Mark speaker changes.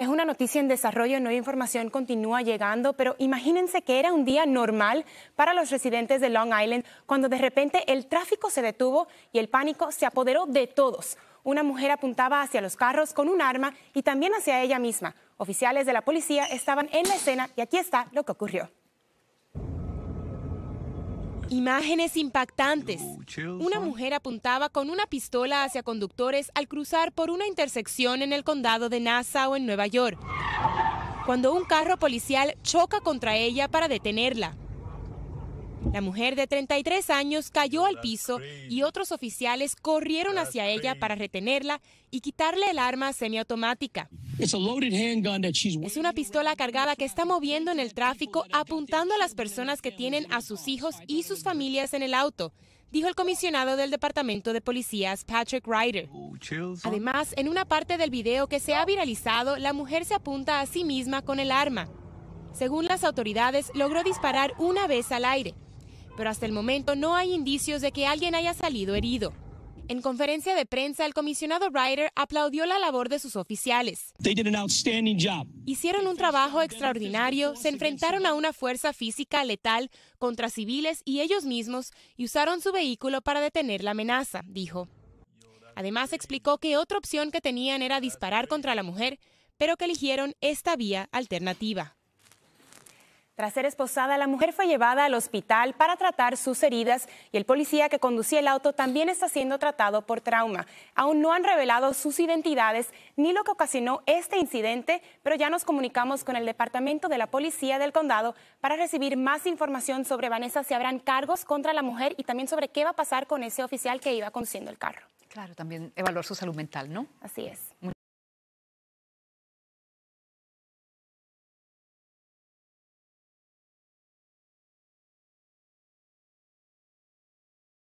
Speaker 1: Es una noticia en desarrollo, nueva información continúa llegando, pero imagínense que era un día normal para los residentes de Long Island cuando de repente el tráfico se detuvo y el pánico se apoderó de todos. Una mujer apuntaba hacia los carros con un arma y también hacia ella misma. Oficiales de la policía estaban en la escena y aquí está lo que ocurrió. Imágenes impactantes. Una mujer apuntaba con una pistola hacia conductores al cruzar por una intersección en el condado de Nassau, en Nueva York, cuando un carro policial choca contra ella para detenerla. La mujer de 33 años cayó al piso y otros oficiales corrieron hacia ella para retenerla y quitarle el arma semiautomática. Es una pistola cargada que está moviendo en el tráfico apuntando a las personas que tienen a sus hijos y sus familias en el auto dijo el comisionado del Departamento de Policías, Patrick Ryder. Además, en una parte del video que se ha viralizado, la mujer se apunta a sí misma con el arma. Según las autoridades, logró disparar una vez al aire, pero hasta el momento no hay indicios de que alguien haya salido herido. En conferencia de prensa, el comisionado Ryder aplaudió la labor de sus oficiales. Hicieron un trabajo extraordinario, se enfrentaron a una fuerza física letal contra civiles y ellos mismos y usaron su vehículo para detener la amenaza, dijo. Además, explicó que otra opción que tenían era disparar contra la mujer, pero que eligieron esta vía alternativa. Tras ser esposada, la mujer fue llevada al hospital para tratar sus heridas y el policía que conducía el auto también está siendo tratado por trauma. Aún no han revelado sus identidades ni lo que ocasionó este incidente, pero ya nos comunicamos con el Departamento de la Policía del Condado para recibir más información sobre Vanessa si habrán cargos contra la mujer y también sobre qué va a pasar con ese oficial que iba conduciendo el carro. Claro, también evaluar su salud mental, ¿no? Así es.